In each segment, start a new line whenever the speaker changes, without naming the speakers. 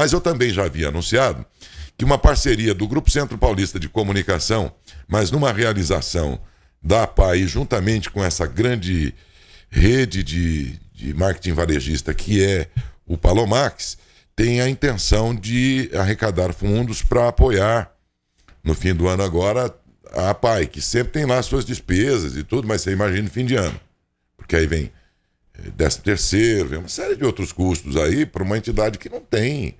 Mas eu também já havia anunciado que uma parceria do Grupo Centro Paulista de Comunicação, mas numa realização da APAI, juntamente com essa grande rede de, de marketing varejista que é o Palomax, tem a intenção de arrecadar fundos para apoiar, no fim do ano agora, a APAI, que sempre tem lá suas despesas e tudo, mas você imagina o fim de ano. Porque aí vem décimo terceiro, vem uma série de outros custos aí para uma entidade que não tem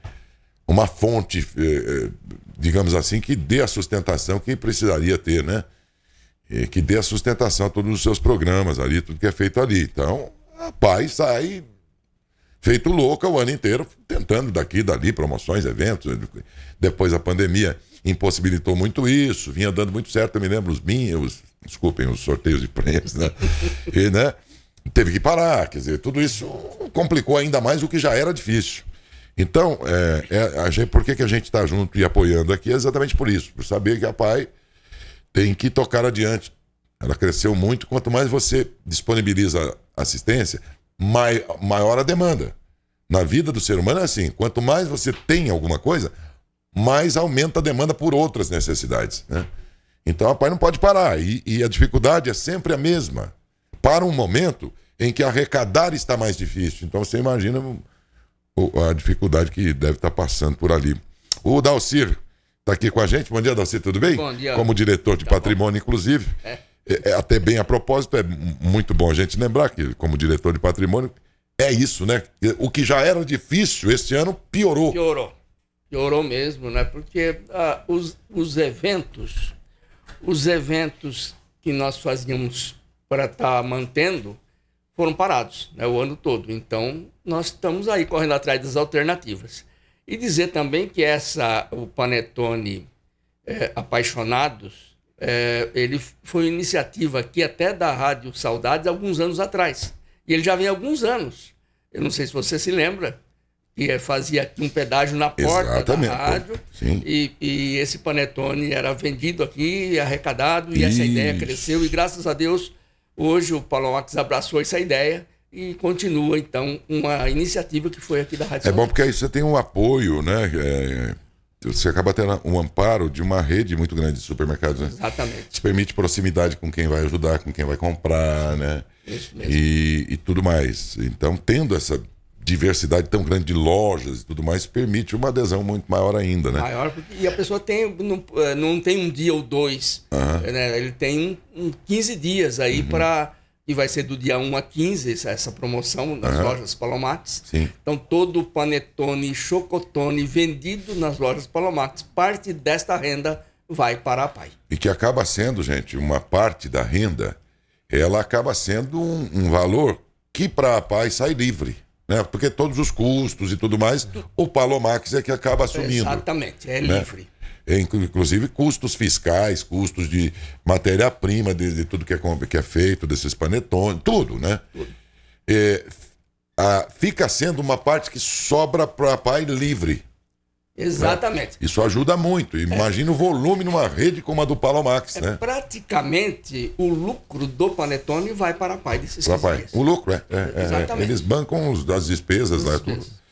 uma fonte, eh, eh, digamos assim, que dê a sustentação que precisaria ter, né? Que dê a sustentação a todos os seus programas ali, tudo que é feito ali. Então, a paz sai feito louca o ano inteiro, tentando daqui, dali, promoções, eventos. Depois a pandemia impossibilitou muito isso, vinha dando muito certo, eu me lembro os minhas, desculpem, os sorteios de prêmios, né? E, né? teve que parar, quer dizer, tudo isso complicou ainda mais o que já era difícil. Então, é, é, a gente, por que, que a gente está junto e apoiando aqui é exatamente por isso, por saber que a PAI tem que tocar adiante. Ela cresceu muito, quanto mais você disponibiliza assistência, mai, maior a demanda. Na vida do ser humano é assim, quanto mais você tem alguma coisa, mais aumenta a demanda por outras necessidades. Né? Então a PAI não pode parar, e, e a dificuldade é sempre a mesma para um momento em que arrecadar está mais difícil. Então você imagina a dificuldade que deve estar passando por ali. O Dalcir está aqui com a gente. Bom dia, Dalcir, tudo bem? Bom dia. Como diretor de tá patrimônio, bom. inclusive. É. é. É, até bem a propósito, é muito bom a gente lembrar que, como diretor de patrimônio, é isso, né? O que já era difícil este ano piorou.
Piorou. Piorou mesmo, né? Porque ah, os, os eventos, os eventos que nós fazíamos para estar tá mantendo foram parados né, o ano todo. Então, nós estamos aí correndo atrás das alternativas. E dizer também que essa, o Panetone é, Apaixonados, é, ele foi iniciativa aqui até da Rádio Saudades alguns anos atrás. E ele já vem há alguns anos. Eu não sei se você se lembra, que é, fazia aqui um pedágio na porta Exatamente. da rádio. E, e, esse panetone era vendido aqui, arrecadado, e Isso. essa ideia cresceu. E graças a Deus Hoje o Paulo Max abraçou essa ideia e continua, então, uma iniciativa que foi aqui da Rádio É bom
porque aí você tem um apoio, né? É, é, você acaba tendo um amparo de uma rede muito grande de supermercados, né? Exatamente. Isso permite proximidade com quem vai ajudar, com quem vai comprar, né? Isso mesmo. E, e tudo mais. Então, tendo essa diversidade tão grande de lojas e tudo mais permite uma adesão muito maior ainda, né? Maior,
porque, e a pessoa tem, não, eh, não tem um dia ou dois, uhum. né? ele tem um, um 15 dias aí uhum. para. E vai ser do dia 1 a 15 essa promoção nas uhum. lojas Palomates. Sim. Então, todo o panetone e chocotone vendido nas lojas Palomates, parte desta renda vai para a PAI.
E que acaba sendo, gente, uma parte da renda, ela acaba sendo um, um valor que para a PAI sai livre né? Porque todos os custos e tudo mais, o Palomax é que acaba assumindo. Exatamente, é né? livre. É, inclusive custos fiscais, custos de matéria-prima, de, de, tudo que é, que é feito, desses panetones, tudo, né? Tudo. É, a, fica sendo uma parte que sobra para pai livre. Né? Exatamente. Né? Isso ajuda muito. Imagina é. o volume numa rede como a do Palomax, é, né?
Praticamente o lucro do Panetone vai para a PAI desses para
pai. O lucro, é. É, é. é Exatamente. Eles bancam os, as despesas, as né? Despesas.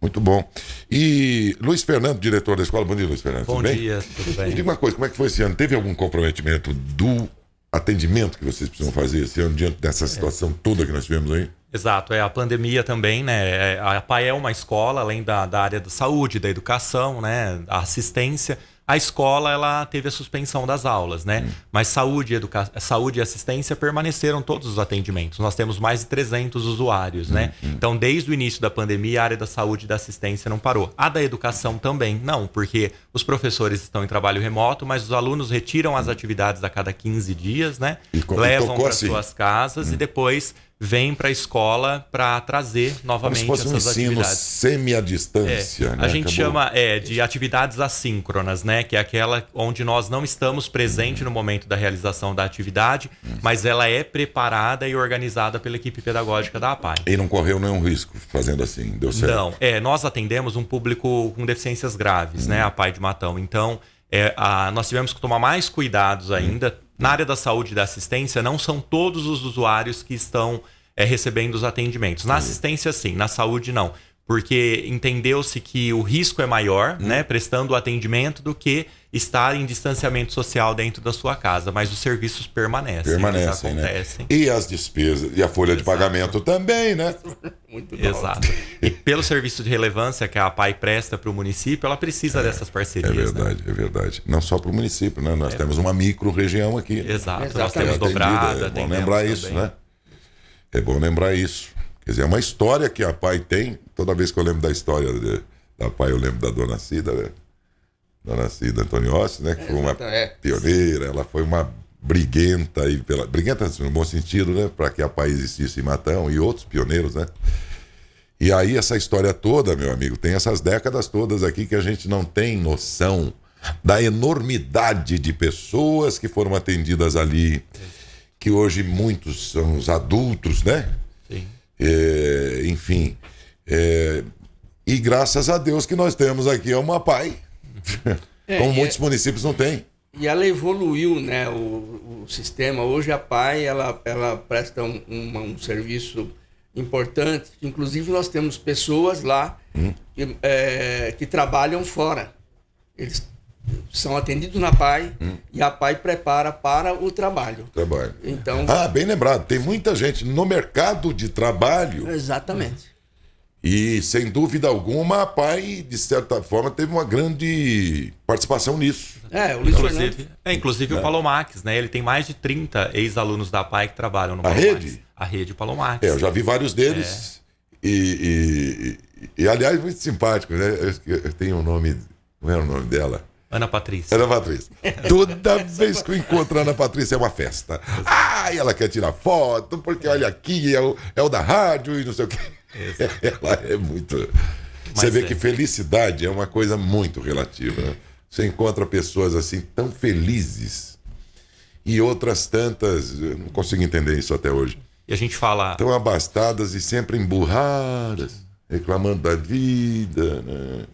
Muito bom. E Luiz Fernando, diretor da escola, bom dia, Luiz Fernando. Bom tudo bem? dia, tudo bem? Me diga uma coisa, como é que foi esse ano? Teve algum comprometimento do atendimento que vocês precisam fazer esse ano diante dessa é. situação toda que nós tivemos aí?
Exato, é a pandemia também, né? É, a PAE é uma escola, além da, da área da saúde, da educação, né? A assistência. A escola ela teve a suspensão das aulas, né? Hum. Mas saúde, educa... saúde e assistência permaneceram todos os atendimentos. Nós temos mais de 300 usuários, né? hum, né? Hum. Então, desde o início da pandemia, a área da saúde e da assistência não parou. A da educação também não, porque os professores estão em trabalho remoto, mas os alunos retiram as hum. atividades a cada 15 dias, né? E levam para assim. suas casas e hum. depois vem para a escola para trazer novamente Como se fosse essas um ensino atividades.
semi à distância. É. Né? A gente Acabou.
chama é, de atividades assíncronas, né? Que é aquela onde nós não estamos presentes uhum. no momento da realização da atividade, uhum. mas ela é preparada e organizada pela equipe pedagógica da APAI.
E não correu nenhum risco fazendo assim, deu certo? Não,
é, nós atendemos um público com deficiências graves, né? uhum. né? A APAI de Matão. Então, é, a, nós tivemos que tomar mais cuidados uhum. ainda na área da saúde e da assistência, não são todos os usuários que estão é, recebendo os atendimentos. Na assistência, sim, na saúde, não porque entendeu-se que o risco é maior, uhum. né, prestando atendimento do que estar em distanciamento social dentro da sua casa, mas os serviços permanecem, permanecem né? acontecem.
Né? E as despesas e a folha Exato. de pagamento também, né? Muito bom. Exato. E pelo serviço
de relevância que a PAI presta para o município, ela precisa é, dessas parcerias. É né?
verdade, né? é verdade. Não só para o município, né? Nós é. temos uma micro região aqui. Exato. Nós temos é é dobrada. É bom lembrar isso, né? É bom lembrar isso. Quer dizer, é uma história que a pai tem. Toda vez que eu lembro da história de, da pai, eu lembro da dona Cida, né? Dona Cida Antoniossi, né? Que foi uma é, é. pioneira, ela foi uma briguenta, e pela, briguenta assim, no bom sentido, né? Para que a pai existisse em Matão e outros pioneiros, né? E aí, essa história toda, meu amigo, tem essas décadas todas aqui que a gente não tem noção da enormidade de pessoas que foram atendidas ali, que hoje muitos são os adultos, né? É, enfim. É, e graças a Deus que nós temos aqui é uma É, como é- muitos municípios não têm.
E ela evoluiu, né? O, o, sistema. Hoje a PAI ela, ela presta um, um, um serviço importante. Inclusive, nós temos pessoas lá hum. que, é, que trabalham fora. Eles são atendidos na PAI hum. e a PAI prepara para o trabalho.
Trabalho. Então, ah, bem lembrado, tem muita gente no mercado de trabalho. Exatamente. E sem dúvida alguma, a PAI, de certa forma, teve uma grande participação nisso.
É, o Luiz inclusive, é, inclusive é. o Palomax, né? Ele tem mais de 30 ex-alunos da PAI que trabalham no a Palomax. A rede? A rede Palomax. É, eu já vi vários deles.
É. E, e, e, e, aliás, muito simpático, né? Eu, tenho o um nome, não era é o nome dela? Ana Patrícia. Ana Patrícia. Toda vez que eu encontro a Ana Patrícia é uma festa. Ah, ela quer tirar foto, porque olha aqui, é o, é o da rádio e não sei o quê. Ela é muito. Você vê é. que felicidade é uma coisa muito relativa. Você encontra pessoas assim tão felizes e outras tantas. Eu não consigo entender isso até hoje.
E a gente fala. Tão
abastadas e sempre emburradas, reclamando da vida, né?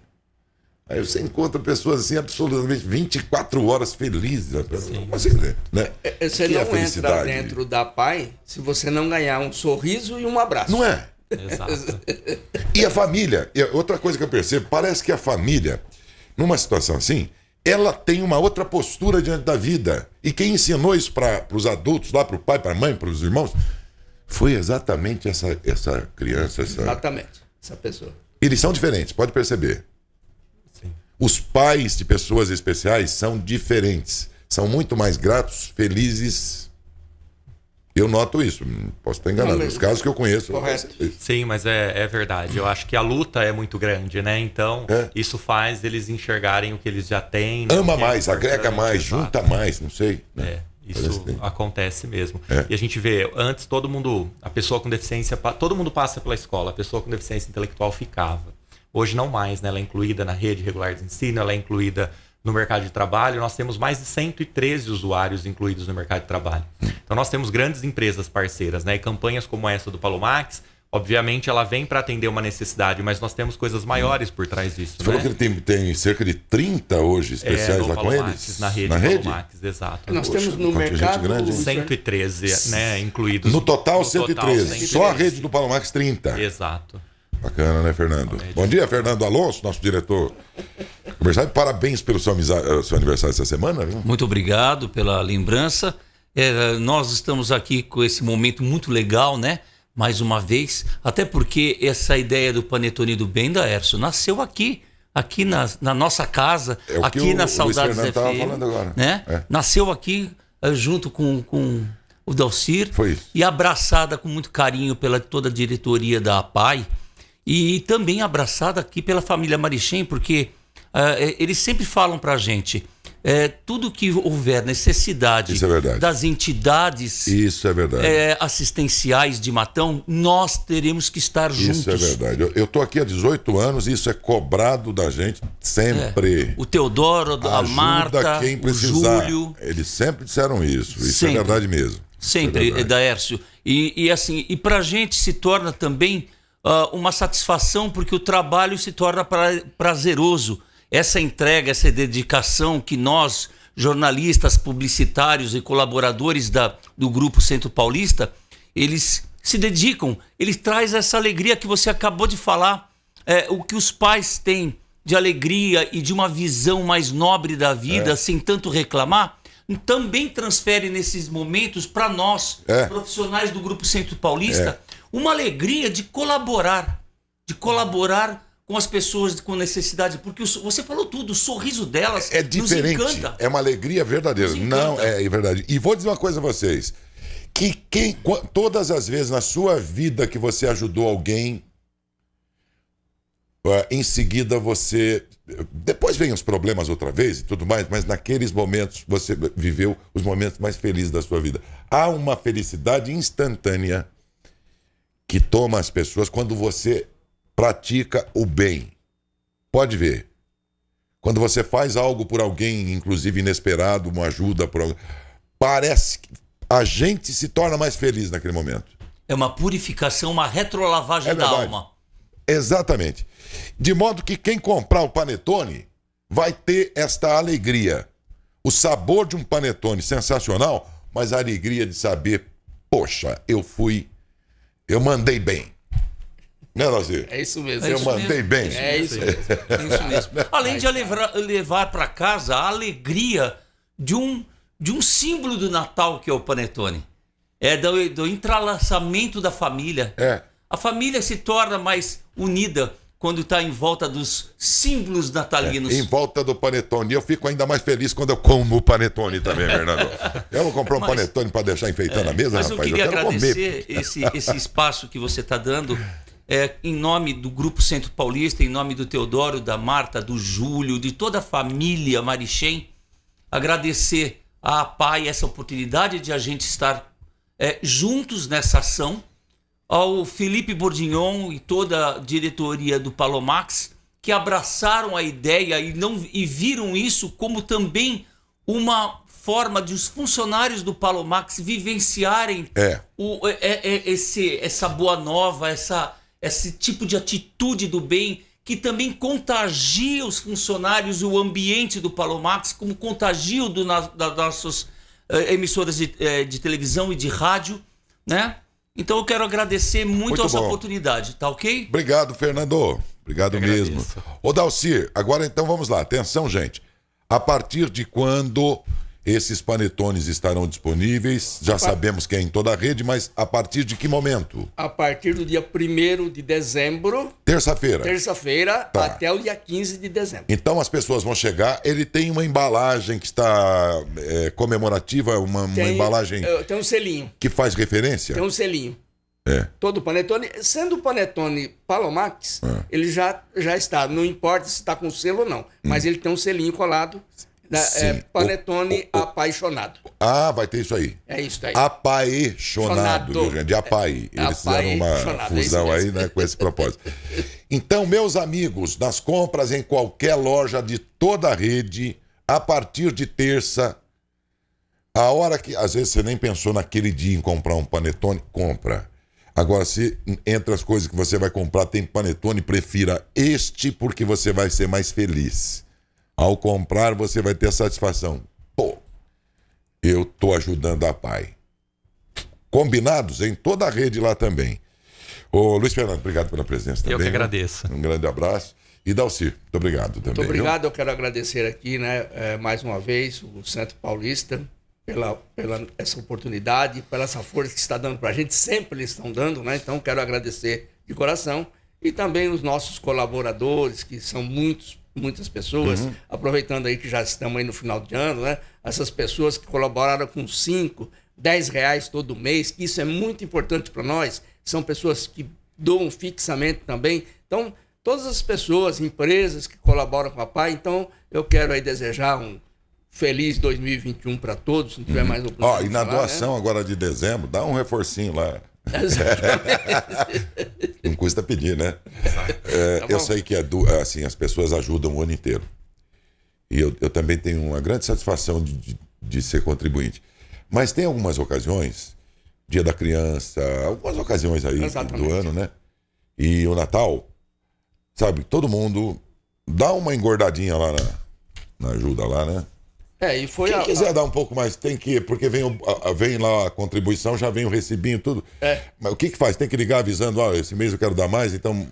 Aí você encontra pessoas assim absolutamente 24 horas felizes. Né? Assim, né? É,
é, você é não é entra felicidade? dentro da PAI se você não ganhar um sorriso e um
abraço. Não é? Exato. e a família, outra coisa que eu percebo, parece que a família, numa situação assim, ela tem uma outra postura diante da vida. E quem ensinou isso para os adultos, lá para o pai, para a mãe, para os irmãos, foi exatamente essa, essa criança. Essa...
Exatamente, essa pessoa.
Eles são diferentes, pode perceber. Os pais de pessoas especiais são diferentes, são muito mais gratos, felizes. Eu noto isso, posso estar enganado. Nos casos que eu conheço.
Correto. Sim, mas é, é verdade. Eu acho que a luta é muito grande, né? Então, é. isso faz eles enxergarem o que eles já têm. Né?
Ama mais, é agrega mais, junta mais, não sei. Né? É. Isso assim. acontece mesmo. É.
E a gente vê, antes todo mundo, a pessoa com deficiência, todo mundo passa pela escola, a pessoa com deficiência intelectual ficava. Hoje não mais, né? Ela é incluída na rede regular de ensino, ela é incluída no mercado de trabalho. Nós temos mais de 113 usuários incluídos no mercado de trabalho. Então nós temos grandes empresas parceiras, né? E campanhas como essa do Palomax, obviamente ela vem para atender uma necessidade, mas nós temos coisas maiores por trás disso. Você né? falou que ele
tem, tem, cerca de 30 hoje é, especiais é, lá Palomax, com eles? Na rede, na rede? Palomax, exato.
Nós Poxa, temos
no mercado grande,
113, né? Incluídos. No total, no 113. Total, 113. Só a rede do Palomax 30. Exato. Bacana, né, Fernando? Bom dia, Fernando Alonso, nosso diretor comercial. Parabéns pelo seu, seu aniversário essa semana. Viu? Muito
obrigado pela lembrança. É, nós estamos aqui com esse momento muito legal, né? Mais uma vez, até porque essa ideia do Panetone do Bem da Erso nasceu aqui, aqui na, na nossa casa, é aqui o, na Saudades FM, falando agora. né? É. Nasceu aqui eh, junto com, com o Dalcir e abraçada com muito carinho pela toda a diretoria da APAI e também abraçada aqui pela família Marichem, porque uh, eles sempre falam para a gente. É, tudo que houver necessidade é das entidades é, é assistenciais de Matão, nós teremos que estar juntos. Isso é
verdade. Eu estou aqui há 18 anos e isso é cobrado da gente sempre. É.
O Teodoro, a Marta, quem precisar. o Júlio.
Eles sempre disseram isso. Isso sempre. é verdade mesmo.
Sempre, é Daércio. E, e assim, e para a gente se torna também uh, uma satisfação porque o trabalho se torna pra, prazeroso. Essa entrega, essa dedicação que nós, jornalistas, publicitários e colaboradores da, do Grupo Centro Paulista, eles se dedicam, eles traz essa alegria que você acabou de falar, é, o que os pais têm de alegria e de uma visão mais nobre da vida, é. sem tanto reclamar, também transfere nesses momentos para nós, é. profissionais do Grupo Centro Paulista, é uma alegria de colaborar, de colaborar com as pessoas com necessidade, porque você falou tudo, o sorriso delas é, é diferente, nos encanta.
É uma alegria verdadeira. Não, é, é verdade. E vou dizer uma coisa a vocês, que quem todas as vezes na sua vida que você ajudou alguém, ah, em seguida você depois vem os problemas outra vez e tudo mais, mas naqueles momentos você viveu os momentos mais felizes da sua vida. Há uma felicidade instantânea que toma as pessoas quando você pratica o bem. Pode ver. Quando você faz algo por alguém, inclusive inesperado, uma ajuda por alguém, parece que a gente se torna mais feliz naquele momento.
É uma purificação, uma retrolavagem é da alma.
Exatamente. De modo que quem comprar o panetone vai ter esta alegria. O sabor de um panetone sensacional, mas a alegria de saber, poxa, eu fui eu mandei bem. Né, Nazir? É
isso mesmo. Eu é mandei bem. É isso mesmo. É isso mesmo. Além de levar, levar para casa a alegria de um, de um símbolo do Natal que é o panetone. É do, do entrelaçamento da família. É. A família se torna mais unida quando está em volta dos símbolos natalinos. É, em
volta do panetone. Eu fico ainda mais feliz quando eu como o panetone também, Fernando. Eu vou comprar um mas, panetone para deixar enfeitando é, a mesa, mas rapaz. Eu queria eu agradecer esse, esse,
espaço que você está dando. É, em nome do Grupo Centro Paulista, em nome do Teodoro, da Marta, do Júlio, de toda a família Marichém, agradecer a PAI essa oportunidade de a gente estar é, juntos nessa ação ao Felipe Bordignon e toda a diretoria do Palomax que abraçaram a ideia e não e viram isso como também uma forma de os funcionários do Palomax vivenciarem é. O, é, é, é esse, essa boa nova, essa, esse tipo de atitude do bem que também contagia os funcionários o ambiente do Palomax, como contagia o do, das nossas eh, emissoras de, eh, de televisão e de rádio, né? Então eu quero agradecer muito, muito sua bom. oportunidade, tá ok?
Obrigado, Fernando. Obrigado eu mesmo. Agradeço. Ô, Dalcir, agora então vamos lá. Atenção, gente. A partir de quando esses panetones estarão disponíveis, já sabemos que é em toda a rede, mas a partir de que momento?
A partir do dia 1 de dezembro.
Terça-feira.
Terça-feira tá. até o dia 15 de dezembro.
Então as pessoas vão chegar, ele tem uma embalagem que está é, comemorativa, uma, tem, uma embalagem. Eh,
tem um selinho.
Que faz referência? Tem um selinho. É.
Todo panetone, sendo o panetone Palomax, é. ele já, já está. Não importa se está com selo ou não, mas hum. ele tem um selinho colado na, né? é, panetone o, o, apaixonado.
Ah, vai ter isso aí. É isso aí. Apaixonado, Sonado. gente. De apai. É, Eles fizeram uma é fusão é aí né, com esse propósito. então, meus amigos, nas compras em qualquer loja de toda a rede, a partir de terça, a hora que. Às vezes você nem pensou naquele dia em comprar um panetone, compra. Agora, se entre as coisas que você vai comprar tem panetone, prefira este porque você vai ser mais feliz. Ao comprar, você vai ter satisfação. Pô, eu estou ajudando a pai. Combinados em toda a rede lá também. Ô, Luiz Fernando, obrigado pela presença também. Eu que agradeço. Um grande abraço. E Dalci, muito obrigado também. Muito obrigado,
viu? eu quero agradecer aqui, né, é, mais uma vez, o Centro Paulista pela, pela essa oportunidade, pela essa força que está dando para a gente, sempre eles estão dando, né? Então quero agradecer de coração e também os nossos colaboradores, que são muitos muitas pessoas, uhum. aproveitando aí que já estamos aí no final de ano, né? Essas pessoas que colaboraram com 5, 10 reais todo mês, que isso é muito importante para nós, são pessoas que doam fixamente também. Então, todas as pessoas, empresas que colaboram com a PAI, então eu quero aí desejar um feliz 2021 para todos, se não tiver uhum. mais oportunidade. Ó, e na falar, doação
né? agora de dezembro, dá um reforcinho lá. Exatamente. custa pedir, né? É, tá eu sei que é assim, as pessoas ajudam o ano inteiro. E eu, eu também tenho uma grande satisfação de, de, de, ser contribuinte. Mas tem algumas ocasiões, dia da criança, algumas ocasiões aí Exatamente. do ano, né? E o Natal, sabe, todo mundo dá uma engordadinha lá na, na ajuda lá, né? É, e foi Quem a, quiser a... dar um pouco mais, tem que ir, porque vem, o, a, vem lá a contribuição, já vem o recibinho, tudo. É. Mas o que, que faz? Tem que ligar avisando, ó, esse mês eu quero dar mais, então.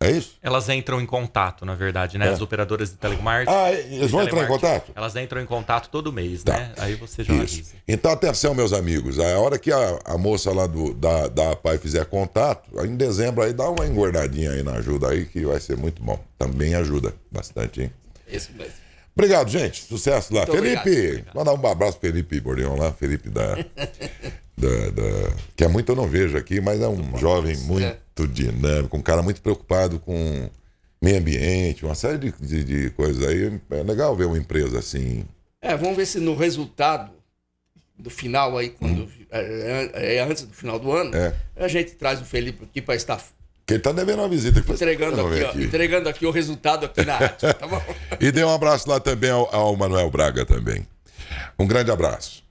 É. é isso?
Elas entram em contato, na verdade, né? É. As operadoras
de telemarketing. Ah, eles vão entrar em contato?
Elas entram em contato todo mês, tá. né? Aí você já isso. avisa.
Então, atenção, meus amigos. A hora que a, a moça lá do, da, da APAI fizer contato, em dezembro aí dá uma engordadinha aí na ajuda aí, que vai ser muito bom. Também ajuda bastante, hein? Isso mesmo. Obrigado, gente. Sucesso lá. Muito Felipe, obrigado, mandar um abraço pro Felipe Bordeão lá, Felipe da, da, da, Que é muito eu não vejo aqui, mas é um né? muito jovem bom, muito é. dinâmico, um cara muito preocupado com meio ambiente, uma série de, de, de coisas aí. É legal ver uma empresa assim.
É, vamos ver se no resultado do final aí, quando hum. é, é, é antes do final do ano, é. a gente traz o Felipe aqui para estar
porque ele tá devendo uma visita.
entregando aqui, ó, entregando aqui o resultado aqui na rádio, tá bom?
e dê um abraço lá também ao, ao Manuel Braga também. Um grande abraço.